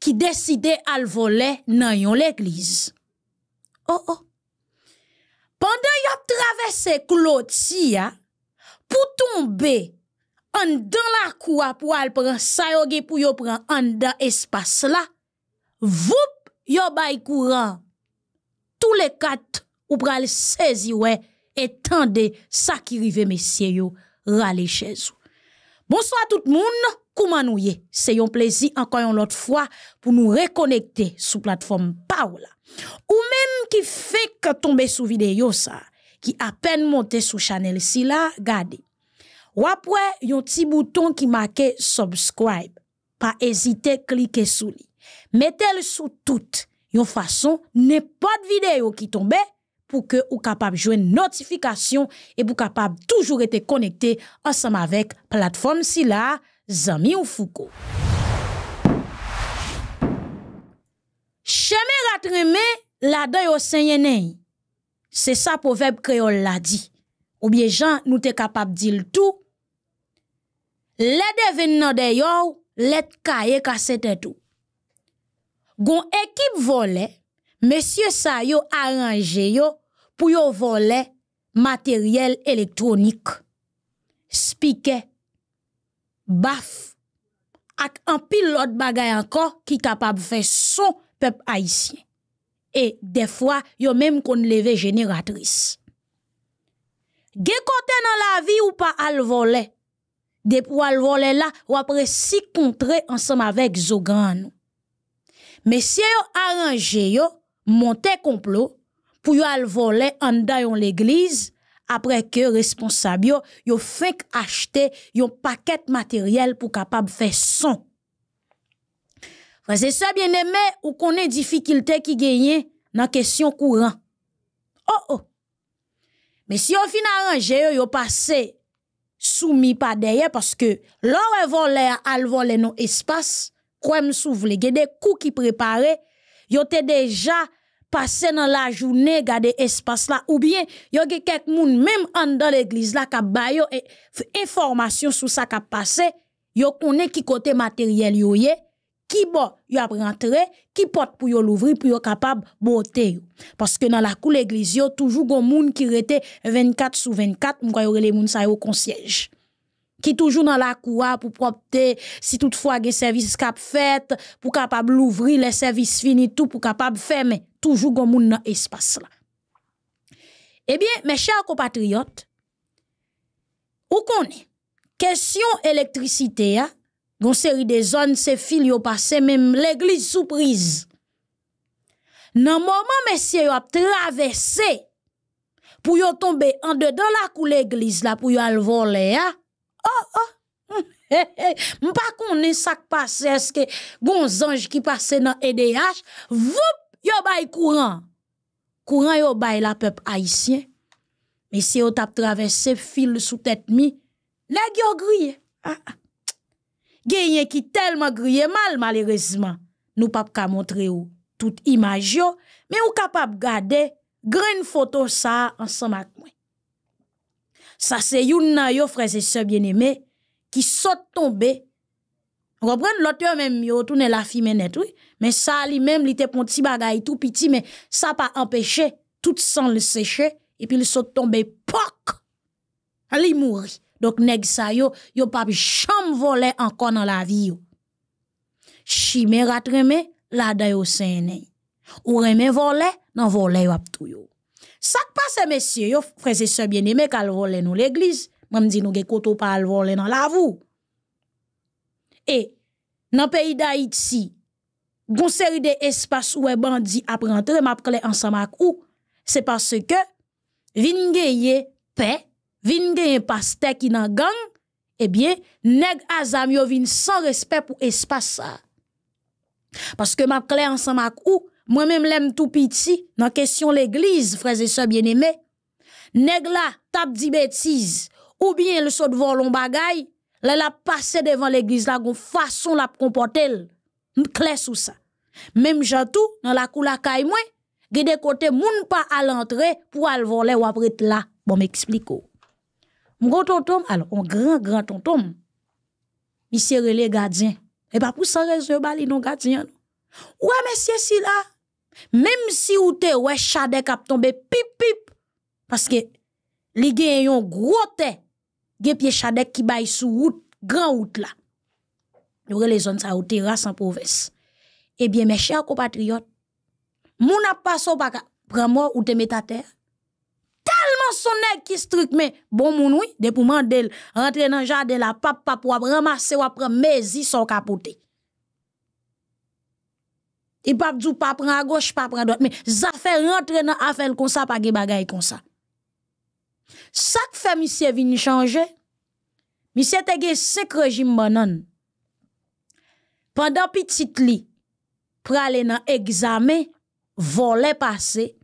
qui décide à voler dans l'église. Oh oh. Pendant qu'il a traversé clôture, pour tomber en dans la cour pour aller prendre ça yo pour prendre en dans espace là. Voup yo bay courant. Tous les quatre ou pral saisir ouais et tendez ça qui rive messieurs yo râler chez vous. Bonsoir tout le monde. Comment nous y C'est un plaisir encore une autre fois pour nous reconnecter sous plateforme Paola. Ou même qui fait que tomber sous vidéo ça, qui à peine monté sous channel si là, regardez. Ou après, un petit bouton qui marqué subscribe. Pas hésiter cliquer sous lui. Mettez-le sous toute. une façon, pas de vidéo qui tombe. pou ke ou kapab jwen notifikasyon e pou kapab toujou rete konekte ansam avek platfom si la Zami ou Fouko. Cheme ratreme la dayo senye ney. Se sa po veb kreol la di. Ou bie jan nou te kapab dil tou. Le devin nan dey yo, let kaye kase te tou. Gon ekip vole, monsieur ça yo arrangé pour voler matériel électronique speaker baf ak en pilote bagay encore qui capable faire son peuple haïtien et des fois yo même qu'on lève génératrice gè côté dans la vie ou pas al voler des le voler là ou après si contrer ensemble avec zogan Messieurs, arrangez yo monter complot pour y voler en dans l'église après que responsable yo yo fait acheter yon paquet matériel pour capable faire son. C'est ça bien aimé ou ait difficulté qui gagne dans question courant. Oh oh. Mais si on fin arrangé yo, yo passé soumis pas derrière parce que l'on volé al voler nos espaces, quoi me souvle, des coups qui préparés, yo te déjà passer dans la journée, garder espace là, ou bien, y a quelques moun, même dans l'église là, qui ba et information sur ça qui passé, yo connaît qui côté matériel yo a. qui bon, yo qui porte pour yo l'ouvrir, pour yo capable boter Parce que dans la cour l'église, yo toujours gon moun qui rete 24 sur 24, y yo les moun sa au concierge qui toujours dans la cour pour propter si toutefois des services cap fait pour capable l'ouvrir les services finis tout pour capable fermer Toujours comme moun nan là la. Eh bien, mes chers compatriotes, ou qu'on question électricité, électricité, hein? dans série de zones' se fil yo passe, même l'église surprise. Nan messieurs, messieurs yo ap traversé, pou yo tombe en dedans la kou l'église la, pour yo al le ya, hein? oh oh, mpa passe, est-ce que bon zanj qui passe dans EDH, vous Yo bayi kouran, kouran yo bayi la pep aisyen, men se yo tap travesse fil sou tet mi, leg yo griye. Ah, ah. Genyen ki telman griye mal malerezman, nou pap ka montre yo tout imaj yo, men yo kapap gade gren foto sa ansan mak mwen. Sa se yon nan yo freze se bieneme ki sot tombe, reprend l'autre même yo tourner la fille net oui, mais ça lui même il était un petit bagaille tout petit mais ça pas empêché tout sang le sécher et puis il saute tombé poc. Ali mouri. Donc nèg ça yo yo pas jamais volé encore dans la vie yo. Chimera tremé la da yo sene. Ou remé volé non volé yo ap tou yo. ça passe messieurs yo frères et sœurs bien-aimés qu'al volé nous l'église. Moi me dit nous gè koto pas volé dans la voûte et dans pays d'Haïti, une série d'espaces où les bandits apprennent rentrer, m'appeler ensemble avec ou, c'est parce que vinn gayé paix, vinn gayé pasteur qui dans gang, eh bien nèg azam yo vinn sans respect pour espace Parce que m'appeler clé ensemble avec ou, moi-même l'aime tout petit dans question l'église, frères et sœurs bien-aimés. Nèg là tape dit bêtises ou bien le saut de volon bagaille Là, la passé devant l'église, la, gon façon la kompote Même sous ça même j'en tout jantou, nan la kou la kay mwen, gede kote moun pa pour aller pou al vole être la. Bon, m'explique Grand tonton, alors on grand grand tonton, mi sere le Eh Et pas pour sa reze bali non gardien. ouais, monsieur si la, même si ou te ouais, chade tombe pip pip, parce que li gen yon tête gen y chadek ki bay sou route, gran route la. Nou mon le sa terrasse province. Eh mes chers compatriotes mon n'a pas prend moi ou te terre terre. son nèg qui mais bon moun de pou del, rentre nan jade la, pap pap wap, ramase ou pran mezi son kapote. pas pap pas pap à gauche pap droite, mais fait rentre dans pa chaque fait monsieur vient changer, monsieur te gagne cinq régime banane. Pendant petite li, pralé dans examen, volait passer,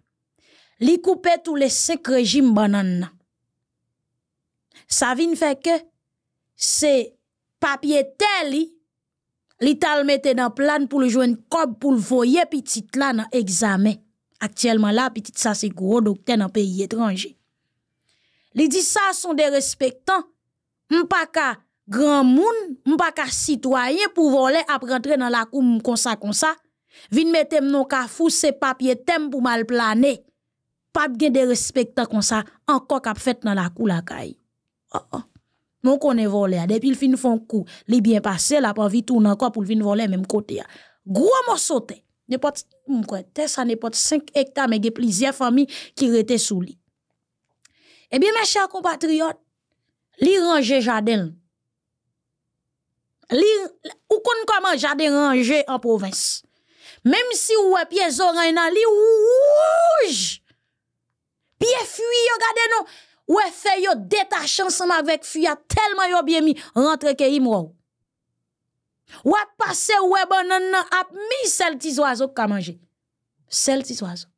li coupait tous les cinq régimes banane. Ça vient fait que c'est papier tel li tal mette dans plan pour le joindre comme pour le voyer petite là dans examen. Actuellement là petite ça c'est gros docteur dans pays étranger. Les dit ça sont des respectants. M pa ka grand moun, m pas ka citoyen pour voler après rentrer dans la cour comme ça comme ça. Vin mettre m non ka fou ces papiers tem pour mal planer. Pas bien des respectants comme ça encore qu'ap fait dans la cour la caille. Oh oh. Mon est voler depuis le fin font coup, li bien passé la pas vite tourner encore pour venir voler même côté. Gros mot sauté. N'importe quoi, ça n'importe 5 hectares mais a plusieurs familles qui restées sous lui. Eh bien, mes chers compatriotes, li ranger jardin. Li, ou kon comment jardin ranger en province. Même si ou avez pieds orange nan li rouge. Pieds fui, regardez non. Ou est fait yo ensemble avec fuya tellement yo bien mis rentre ke Ou a passé ou banan nan ap mis sel tis oiseau ka manger. Sel oiseau.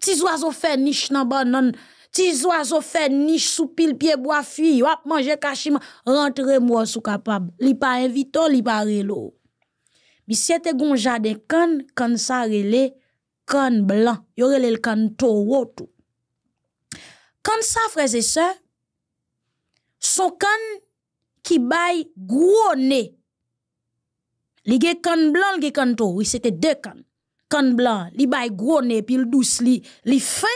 petit oiseau fait niche nan banan Petits oiseaux fait niche sous pile pied bois fille, hop manger cachim, rentre moi sous capable. Li pas invito, li pas relo. Monsieur te gon jardin canne, canne ça relé, canne blanc. Yo relé le canne toro tout. Canne ça frères et sœurs, son canne qui baille gros nez. Li gen canne blanc, li gen canne toro, c'était deux cannes. Canne blanc, li baille gros nez puis le douce li, li fait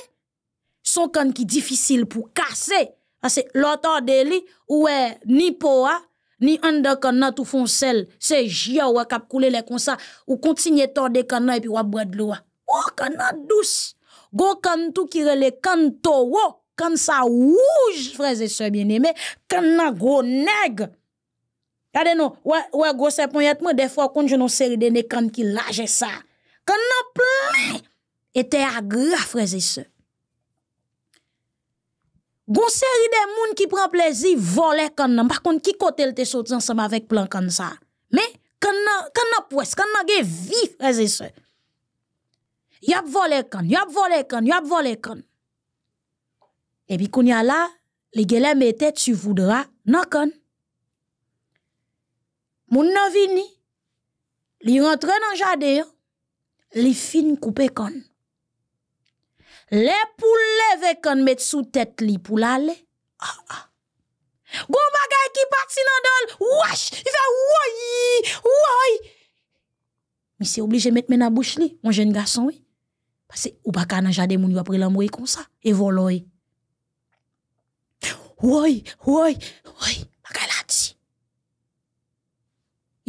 son can qui difficile pour casser parce que l'autre de ou est ni poa ni under kan tout font celle c'est jia ou cap couler les comme ça ou continue tordre kan et puis ou boire de l'eau oh kan douce go kan tout qui rele canto, towo kan ça rouge frères et sœurs bien-aimés kan gros nèg Regardez nous ouais ouais gros c'est des fois quand je nous série de nèg qui lâche ça kan plein était agra frères et sœurs Gon série de moun ki voler plaisir voler kan nan. Par kon ki kote te soti ensemble avec plan kan sa. Mais, kan nan, kan nan kan nan vif volé vole kan, yop vole kan, yop volé kan. et puis kon la, li les mette tu voudra nan kan. Moun nan vini, li rentre nan jade li fin couper kan. Le pou leve kan met sou tèt li pou la le. Ah, ah. Gou magay ki pat si nan dol. Ouach! I fe woy! Woy! Mi se oblije met men a bouch li, mwen jen gason we. Pase ou baka nan jade mouni wapre lan mwe kon sa. E voloy. Woy! Woy! Woy! Magay la ti.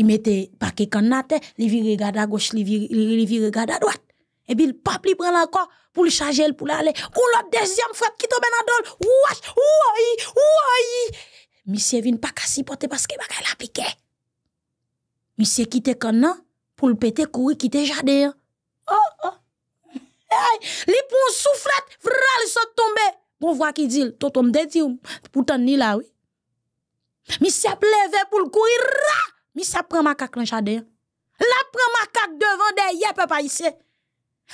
I mete baki kan nate, li viri gada goch, li viri gada dwat. et puis le pape lui prend encore pour le charger pour l'aller. Ou l'autre deuxième frère qui tombe dans dol, ouach, ouaï, ouaï. Monsieur vient pas casser porter parce que bagay la piqué. Monsieur quitte canon pour le péter courir quitter jardin. Oh oh. Hey, li soufflent soufflette, vral sont tombé. Bon voix qui dit, tombe de dit pourtant ni là oui. Monsieur plevé pour le courir. Monsieur prend ma cac dans jardin. La prend ma cac devant derrière papa ici.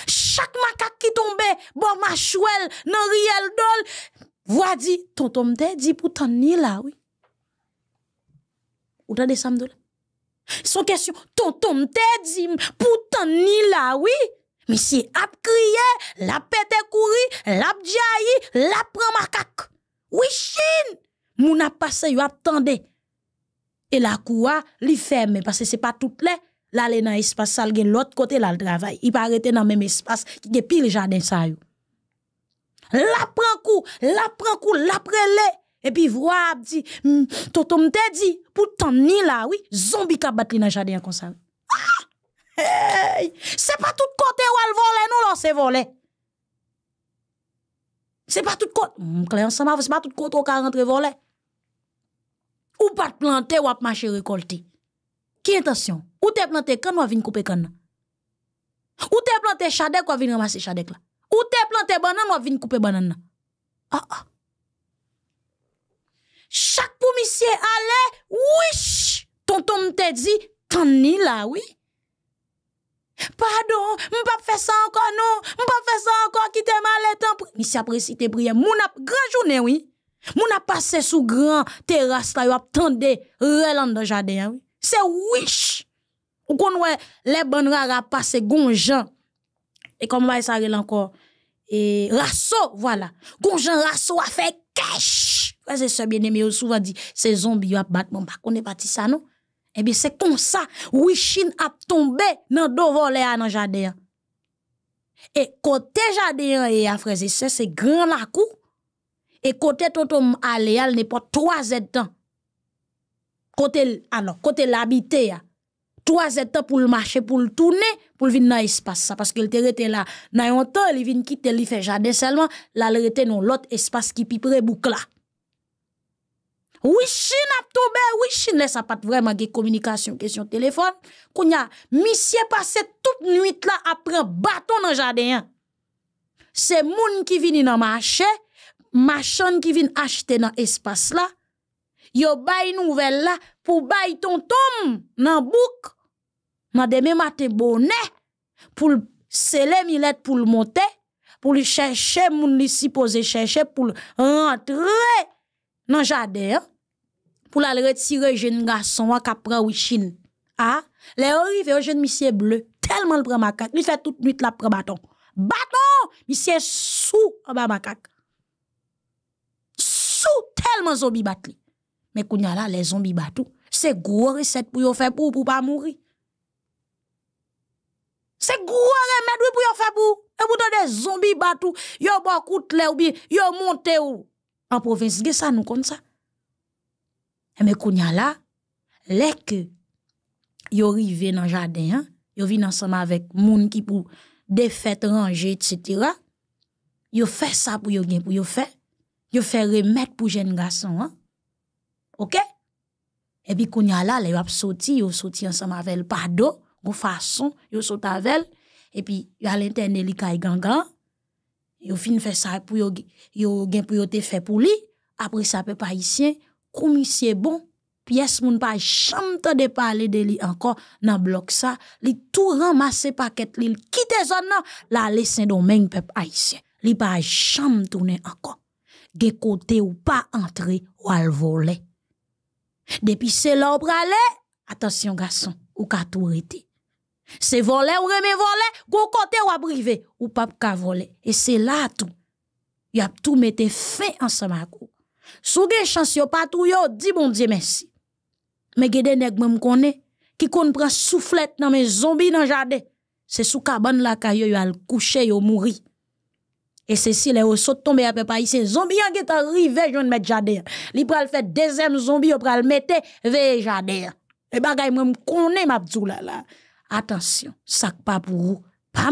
Chaque macaque qui tombait, bon chouelle, non riel dol. Voix dit, tonton m'te dit pourtant ni là, oui. Ou t'as des là? Son question, tonton m'te dit pourtant ni là, oui. Mais si ap crié, la pète courir, la jailli, la prend macaque. Oui, chine! Moun a passé, yo attendait. Et la coua, li ferme, parce que c'est pas toutes les l'ale dans espace ça l'autre côté là le travail il pas arrêter dans même espace qui gen pile jardin ça yo la prend coup la prend coup la prélé et puis voir dit hmm, tonton m'te dit pourtant ni là oui zombie a battu dans jardin comme ça ah! Hey! C'est pas tout côté où elle vole, nous, là, c'est volé. C'est pas tout côté. M'clé ensemble, c'est pas tout côté où elle rentre voler. Ou pas planter ou pas marcher récolter. Qui intention? Ou te planté kan ou vin couper kan. Ou te planté chadec ou vin ramasser chadec. là. Ou te planté banane ou vin couper banane. Ah ah. Chaque pomicier allait, wish. Tonton t'a dit, t'en ni là, oui. Pardon, m'pa fait ça encore, non. M'pa fait ça encore, qui te mal temps. Monsieur après cité prière, mon grand journée, oui. Mon a passé sous grand terrasse là, yo tende, relan dans jardin, oui. C'est wish. Ou qu'on bonnes le bon rara passe gonjan. Et comme ça y encore. Et rasso, voilà. Gonjan rasso a fait cash. Ouais, c'est bien aimé, On souvent dit, c'est zombie ou a bat, bon, On qu'on est parti ça, non? Eh bien, c'est comme ça, Wishin a tombé dans deux volets dans le jardin. Et côté jardin, et à frère, c'est grand la cou. Et côté Totom Aléal, n'est pas trois temps. Côté, alors, côté l'habité, là. 3 étapes pour le marché, pour le tourner, pour le venir dans l'espace. Parce qu'il était là, dans un temps, il vient quitter, il fait jardin seulement, là, il était dans l'autre espace qui piperait boucle là. Oui, Chine a tombé, oui, Chine, laisse ça pas vraiment de communication, question téléphone. y a, monsieur passé toute nuit là, après un bâton dans le jardin. Hein. C'est monde qui vient dans le marché, machan qui vient acheter dans l'espace là. Yo bay nouvelle là, pour bay tonton dans bouc nan demain matin bonnet pour le sceller pour le monter pour le chercher pour le chercher pour rentrer dans jardin hein, pour aller retirer jeune garçon qui prend wichine ah les les jeunes, jeune monsieur bleu tellement le prend ils il fait toute nuit la prend bâton bâton monsieur sous en bas macaque sous tellement zombie batli mais a là les zombies battent c'est gros recette pour faire pour pour pas mourir c'est gros remède pour faire pour. Et pour des zombies batou, yon bon koutle ou bien yon monte ou. En province, ge ça nous comme ça. Et eh, mais kounya là, que yon rive dans le jardin, il hein, vient ensemble avec moun pour des fêtes rangées, etc. Yon fait ça pour yon gen pour fait. Yon fait remède pour jeune garçon. Hein? Ok? Et puis kounya là, yon ap il yon ensemble avec le pardon gon façon, yo saute avec et puis yo à l'internet li kay gangan. Yo fin fait ça pour yo yo gen pour yo te fait pour lui. Après ça peu haïtien, commissaire bon pièce moun pa jam de parler de lui encore dans bloc ça, li tout ramasser paquet li quitte zone là, la Saint-Domingue peuple haïtien. Li pa jam tourner encore. Gè côté ou pas entrer ou al voler. Depuis c'est là où attention garçon, ou ka tout c'est voler ou aimer voler, gwo kote ou abrivé ou pas ka vole. Et se la tou, yap tou mette fe ensemble kou. Sou gen chans yo patou yo, di bon Dieu merci. Me gede nèg mwen mkone, ki kon pran souflet nan men zombi nan jade, se sou kaban la kayo yo al kouche yo mouri. Et se si le ou sot tombe apè pa yise, zombi an get arrivé, rive joun met jade. Li pral fè deuxième zombi yo pral mette ve jade. E bagay mwen ma mabdou la la. Attention, sac pas pas vous, pas